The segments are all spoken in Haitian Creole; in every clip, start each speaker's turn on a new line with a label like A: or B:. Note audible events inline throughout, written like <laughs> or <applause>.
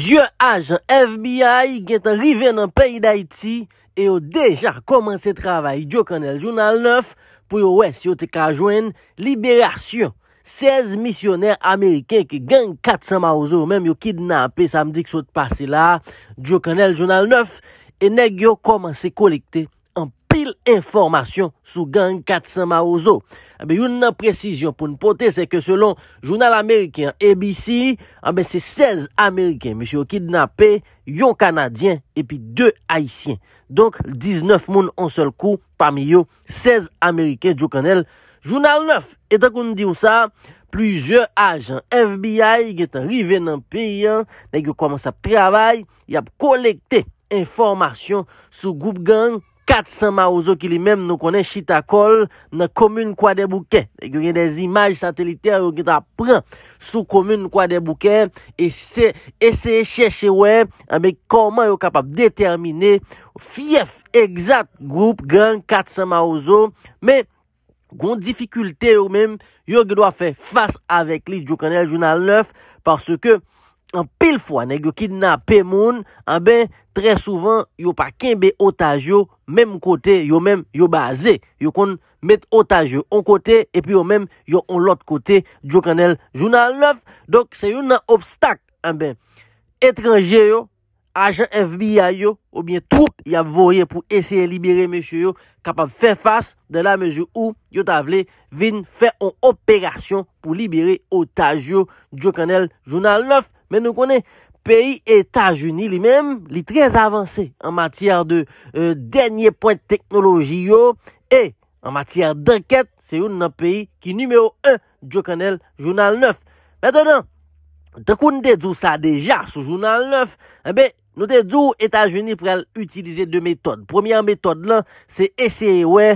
A: Jyo ajan FBI gen tan rive nan payi da iti e yo deja komanse travay. Jyo kanel Jounal 9 pou yo wè si yo te ka jwen. Liberasyon, 16 misyoner Ameriken ke gen 400 maouzo ou menm yo kidnapé samdi k sou te pase la. Jyo kanel Jounal 9 e neg yo komanse kolekte. pil informasyon sou gang Katsama Ozo. A be yon nan presisyon pou nou pote, se ke selon jounal Ameriken ABC, a be se 16 Ameriken, mèche yo kidnapè, yon Kanadyen, epi 2 Haitien. Donk, 19 moun an sol kou, pami yo 16 Ameriken, djou kanel jounal 9. Etan kon nou di ou sa, plüzyon ajan FBI, ge tan rive nan piyan, nan ge koman sa pravay, ya pou kolekte informasyon sou goup gang Katsama, 400 maouzo ki li mem nou konen Chitakol nan Komun Kwa De Bouken. Yo gen des imaj sateliter yo gen ta pran sou Komun Kwa De Bouken eseye cheshe we ame koman yo kapap determine fief egzat group gen 400 maouzo me goun difikulte yo mem yo gen do a fe fass avek li Joukanel Jounal 9 parce ke an pil fwa neg yo kid na pe moun, an ben, tre souvan, yo pa kenbe otaj yo, mem kote, yo mem yo ba ze, yo kon met otaj yo, an kote, epi yo mem, yo an lot kote, diyo kanel, jounan love, dok se yon nan obstak, an ben, etranje yo, agent FBI yo, ou bien troupe yavoye pou eseye libere mèche yo kapab fè fass de la mèche ou yo ta vle vin fè an operasyon pou libere otaj yo, diyo kanel jounal 9. Mè nou konè, peyi Etat-Unis li mèm, li trez avansè an matyèr de euh, denye point teknoloji yo e an matyèr d'ankèt se yon nan peyi ki nimeyo 1 diyo kanel jounal 9. Mètonan te koun de dousa deja sou jounal 9, mèbe eh Nou te djou etajouni pou al utilize de metode. Premier metode lan se eseye wè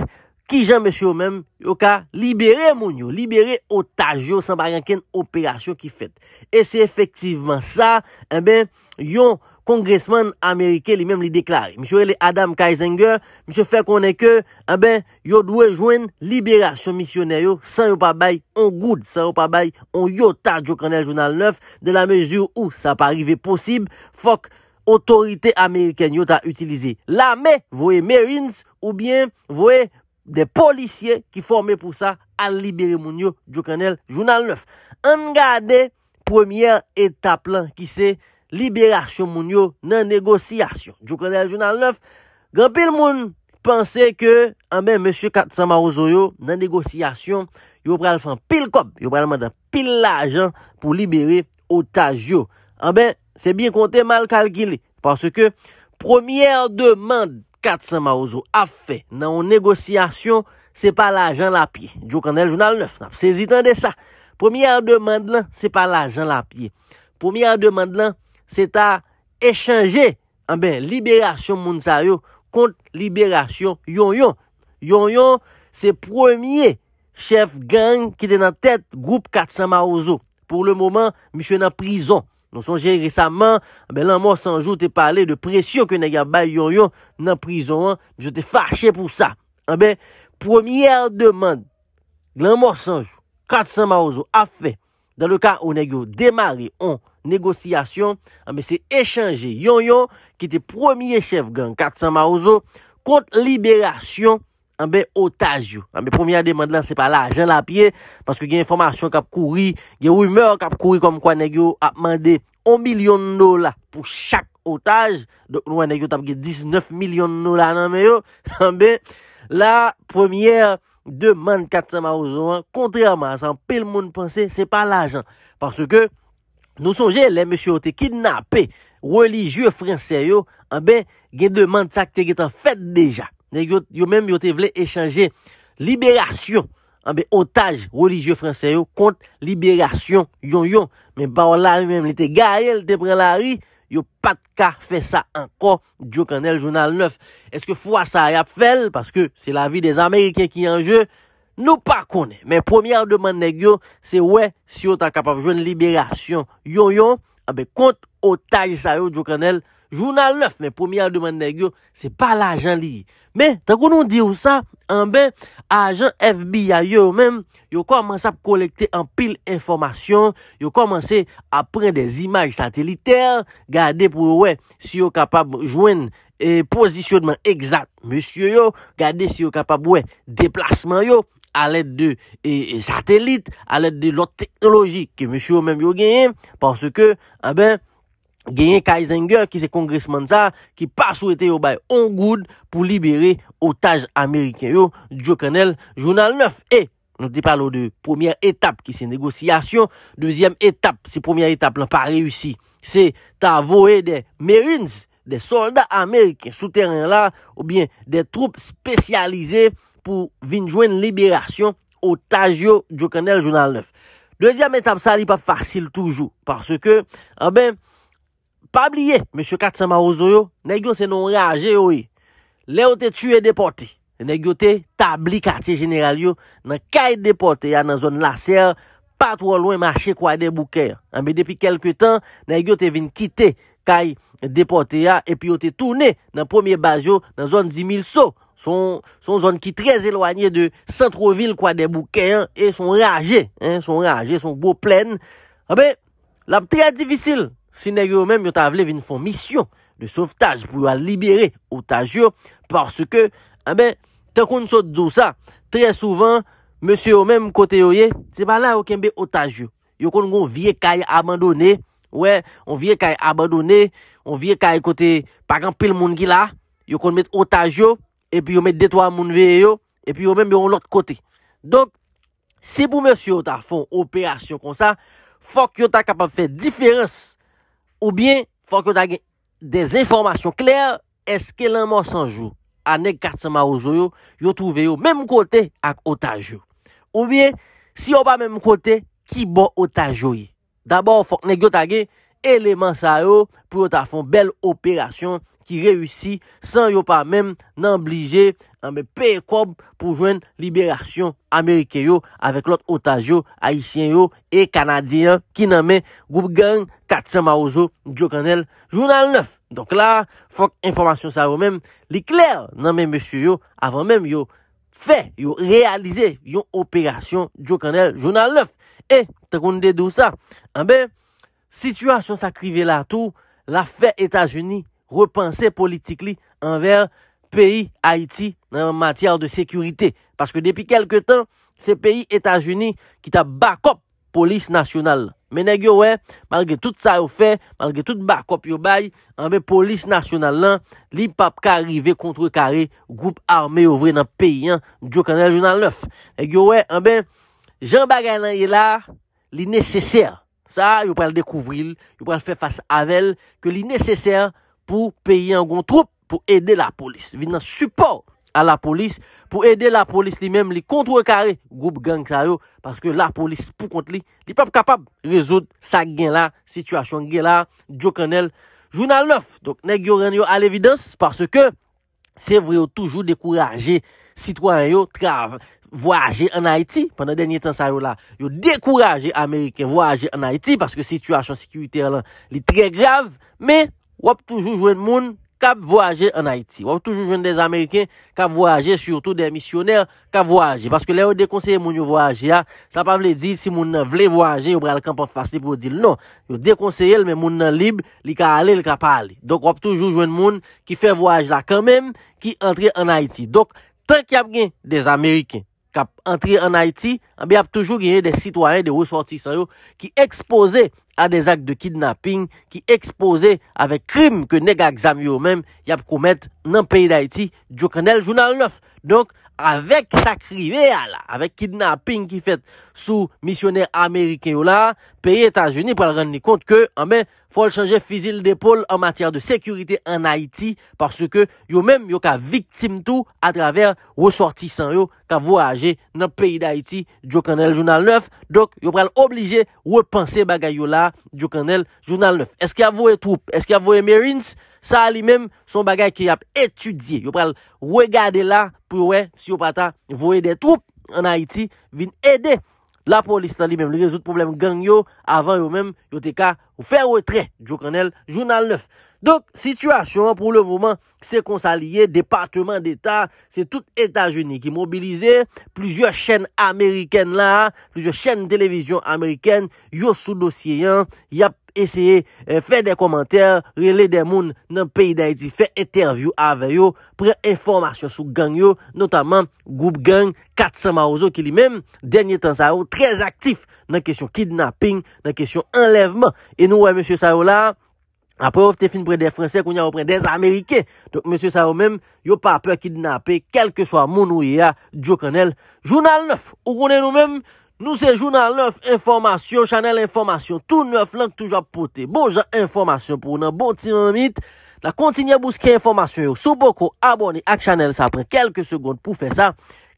A: ki jan mèsyo mèm yo ka libere moun yo libere otaj yo san ba yanken operasyon ki fèt. Ese efektiveman sa, en eh ben yon kongresman amerike li mèm li deklare. Mishore le Adam Kaysenger, mishore fè konen ke en eh ben yo dwe jwen liberasyon misyonè yo san yo pa bay on goud, san yo pa bay on yotaj yo kanel jounal 9 de la mèsyo ou sa pa arrive posib, fòk Otorite Ameriken yo ta utilize lame, voe Marines ou bien voe de policye ki forme pou sa a libere moun yo Joukranel Jounal 9. Angade, premye etap lan ki se, liberasyon moun yo nan negosyasyon. Joukranel Jounal 9, gampil moun pense ke, ambe, M. Katsamaro Zoyo nan negosyasyon yo pral fan pil kob, yo pral man dan pil lajan pou libere otaj yo. An ben, se bin konte mal kalkile. Parce que, première demande Katsama Ozo a fè nan yon negosyasyon, se pa l'agent la piye. Djo kanel jounal 9, se zitan de sa. Première demande lan, se pa l'agent la piye. Première demande lan, se ta échange, an ben, Libération Mounzaryo kont Libération Yonyon. Yonyon, se premier chef gang ki te nan tèt, groupe Katsama Ozo. Pour le moment, mi chè nan prison. Don sonje, resaman, l'anmorsanjou te pale de presyon ke negya bay yon yon nan prizon an, jote fache pou sa. Ah premier demand glanmorsanjou, Katsan Marouzo a fe, dan le ka ou negyo demare yon negosiyasyon, ah se echanje yon yon ki te premier chef gen Katsan Marouzo, kont liberasyon. anbe otaj yo anbe premye demande lan se pa la ajen la apye paske gen informasyon kap kouri gen wimeur kap kouri kom kwa negyo ap mande 1 milyon de nola pou chak otaj nou anegyo tam gen 19 milyon de nola anbe yo <laughs> la premye demande katama ouzo kontreman sa anpe l moun pense se pa la ajen paske nou sonje le mèche yo te kidnape wèli jye fransè yo anbe gen demande sakte gen tan fèt deja Yo menm yo te vle echange, liberasyon, anbe otaj religyo franse yo, kont liberasyon yon yon Men ba w la yon menm li te gaye, li te pren la ri, yo pat ka fe sa anko, Djo Kanel Jounal 9 Eske fwa sa rap fel, paske se la vi de Amerike ki anje, nou pa kone Men pwemyar deman negyo, se we si yo ta kapav jwen liberasyon yon yon, anbe kont otaj sayo Djo Kanel 9 Jounal 9, men, premye al demande yo, se pa la ajan li. Men, tan konon dirou sa, an ben, ajan FBI yo men, yo komanse ap kolekte an pil informasyon, yo komanse ap pren de zimaj sateliter, gade pou yo we, si yo kapab jwen posisyonman egzat, monsye yo, gade si yo kapab we, deplasman yo, al et de satelit, al et de lot teknologik, monsye yo men, yo genye, panse ke, an ben, genyen Kaizenger ki se Kongresmanza ki pa sou ete yo bay Ongoud pou libere otaj Ameriken yo Djokanel Jounal 9. E, nou te palo de premier etap ki se negosyasyon, deuxième etap, se premier etap la pa reyusi, se ta voe de Marines, de soldat Ameriken sou terren la, ou bien de troupes spesyalize pou vin jwen liberasyon otaj yo Djokanel Jounal 9. Dezyem etap sa li pa faksil toujou parce ke, a eh ben, Pabliye, M. Katsama Ozo yo, ne gyo se non reage yo e. Le o te tue depote. Ne gyo te tabli kati general yo nan kay depote ya nan zon lasey pa tro lwen mache kwa de bouke. Ambe depi kelke tan, ne gyo te vin kite kay depote ya epi o te toune nan pomiye baz yo nan zon 10.000 so. Son zon ki trez elwanyen de Sintrovil kwa de bouke. E son reage, son reage, son bo plen. Ambe, la prea divisil. Sinè yon mèm yon ta avle vin fon misyon de sauvetaj pou yon libere otajyo porske, te kon sou doun sa, tre souvan, mèm yon mèm kote yoye, se ba la yon kenbe otajyo. Yon kon kon vie kaye abandonè, we, on vie kaye abandonè, on vie kaye kote, pa gen pel moun ki la, yon kon met otajyo, epi yon met detwa moun veyo, epi yon mèm yon lout kote. Donk, se pou mèm yon ta fon operasyon kon sa, fok yon ta kapap fe diferens Ou bien, fok yo dage des informasyon kler, eske lan monsanjou, anek katsama ouzo yo, yo touve yo, mem kote ak otajou. Ou bien, si yo ba mem kote, ki bo otajou ye? Dabo fok nek yo dage, Eleman sa yo pou yo ta fon bel operasyon ki rewisi san yo pa men nan blije nan men P.E.K.O.B. pou jwen liberasyon Amerike yo avèk lot otaj yo, Haitien yo, e Kanadyen ki nan men Goub Gang, Katia Marouzo, Djo Kanel, Jounal 9. Donk la, fok informasyon sa yo men, li kler nan men mèsyo yo avèm men yo fè, yo realize yon operasyon Djo Kanel, Jounal 9. E, te kon de dou sa, an ben... Situasyon sa krive la tou, la fe Etat-Unis repanse politik li anver peyi Haiti nan matyar de sekurite. Paske depi kelke tan, se peyi Etat-Unis kita bakop polis nasyonal. Men e gyo we, malge tout sa yo fe, malge tout bakop yo bay, anbe polis nasyonal lan, li pap ka rive kontre kare, goup arme yo vre nan peyi, an, djok anel jounan lef. E gyo we, anbe, jan bagay nan ye la, li neseser. Sa yo prel dekouvril, yo prel fe fase avel ke li neseser pou peyi an gon troupe pou ede la polis. Vi nan support a la polis pou ede la polis li menm li kontre kare. Goup gang sa yo, paske la polis pou kont li, li pap kapab rezoud sa gen la, situasyon gen la, djok en el. Jounal 9, nek yoran yo al evidens, paske se vreyo toujou dekouraje sitwanyo trav. voyage en Haiti. Pendan denye tan sa yo la, yo dekouraje Ameriken voyage en Haiti, paske situasyon sekurite la li tre grave, me wap toujou jwen moun kap voyage en Haiti. Wap toujou jwen de Ameriken kap voyage, surtout de missioner kap voyage. Paske le yo dekonseye moun yo voyage ya, ah. sa pa vle di si moun nan vle voyage, yo bre al kan pa fasi pou di non. Yo dekonseye l men moun nan libe li ka ale, li ka pa ale. Dok wap toujou jwen moun ki fe voyage la kanmen ki entre en Haiti. Dok tan ki ap gen de Ameriken, kap entri an Haiti, ambi ap toujou gine de sitwaryen, de woswantisan yo, ki ekspoze a de zak de kidnapping, ki ekspoze ave krim ke neg a exam yo men, yap koumet nan peyi d'Haiti, djok anel jounal 9. Donk, Avèk sa krive a la, avèk kidnapping ki fèt sou misioner Amerike yo la, peye Etanjeni pral rende ni kont ke, amè, fòl chanje fizil depol an matyèr de sekurite an Haiti, parce ke yo mèm yo ka viktim tou atraver wè sortisan yo ka voyage nan peyi d'Haiti, Djo kanel Jounal 9, dok yo pral oblije wè panse bagay yo la, Djo kanel Jounal 9. Eske avoye troupe, eske avoye marines? Sa li men, son bagay ki yap etudye. Yo pral, wè gade la, pou wè, si yo prata, vwè de troup en Haiti, vin edè. La polis sa li men, le rezout problem gang yo, avan yo men, yo te ka, wè fè wè tre, jo kanel, jounal 9. Dok, situasyon, pou le mouman, se konsa liye, departement d'Etat, se tout Etat-Unis ki mobilize, plizye chen ameriken la, plizye chen televizyon ameriken, yo sou dosye yan, yap, Eseye euh, fè de komantèr, rele de moun nan peyi de Haiti fè etervyou avè yo Pre informasyon sou gang yo, notamman Goup Gang, Kat Samaozo ki li men Dènyè tan Sarou, trèz aktif nan kesyon kidnapping, nan kesyon enlèvman E nou wè M. Sarou la, apè wè fte fin pre de Fransèk ou nyan wè pre de Amerikè Donk M. Sarou men, yo pa apè kidnapè, kelke swa moun wè ya, Djo Kanel Jounal 9, ou konè nou men? Nou sejou nan lèf informasyon, chanel informasyon tout lèf lèk touj ap pote. Bon jan informasyon pou nan bon ti man mit. La kontinye bouske informasyon yo sou poko abone ak chanel sa apren kelke segonde pou fe sa.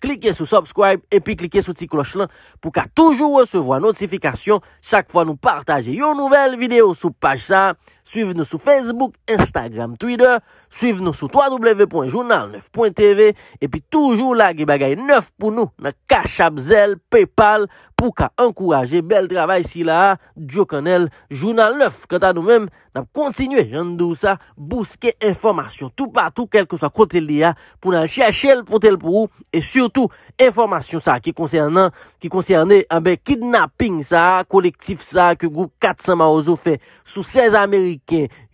A: Klike sou subscribe epi klike sou ti kloch lan pou ka toujou recevo an notifikasyon chak fwa nou partaje yo nouvel video sou page sa. Suiv nou sou Facebook, Instagram, Twitter. Suiv nou sou www.journal9.tv. E pi toujou la ge bagay 9 pou nou. Na kachap zel, Paypal, pou ka ankoraje. Bel travay si la. Djo kanel, Journal 9. Kanta nou men, nam kontinue jan dou sa. Bouske informasyon tou patou, kel kon sa kote li ya. Pou nan chache el, ponte el pou ou. E surtout, informasyon sa ki konserne ambè eh kidnapping sa. Kolektif sa, ke group 400 ma ozo fe sou 16 Amerike.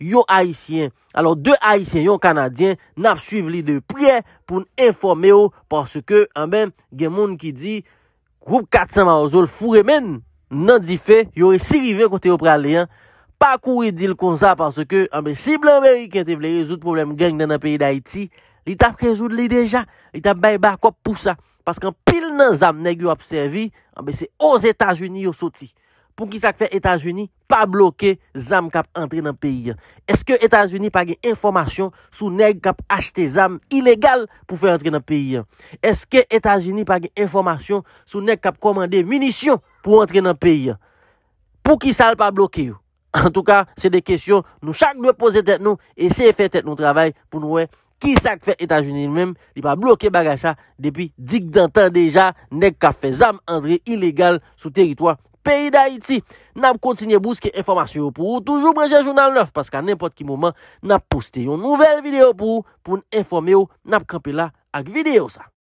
A: yo haisyen alo 2 haisyen yo kanadyen nap suive li de pre pou n informe yo parce ke anbe gen moun ki di group 400 marazol furemen nan di fe yo re sirive kote yo prale yan pa kou re dil kon sa parce ke anbe si blanbe ki te vle rezout problem genk nan an peyi da iti li tap rezout li deja li tap bay bakop pou sa parce kan pil nan zam neg yo ap servi anbe se 11 etajuni yo soti Pou ki sak fe Etat-Unis pa bloke zam kap entre nan peyi? Eske Etat-Unis pa gen informasyon sou neg kap achte zam ilegal pou fe entre nan peyi? Eske Etat-Unis pa gen informasyon sou neg kap komande munisyon pou entre nan peyi? Pou ki sal pa bloke yo? En tou ka, se de kesyon nou chak lue pose tet nou e se fe tet nou travay pou nou wey. Kisa kfe Etajouni mwen, li pa bloke bagaj sa depi dik dantan deja, nek ka fe zam andre ilegal sou teritwa peyi da iti. Nap kontinye bouzke informasyon pou ou, toujou brejè jounal 9, paska nèmpot ki mouman nap poste yon nouvel video pou ou, pou n'informe ou, nap krepe la ak video sa.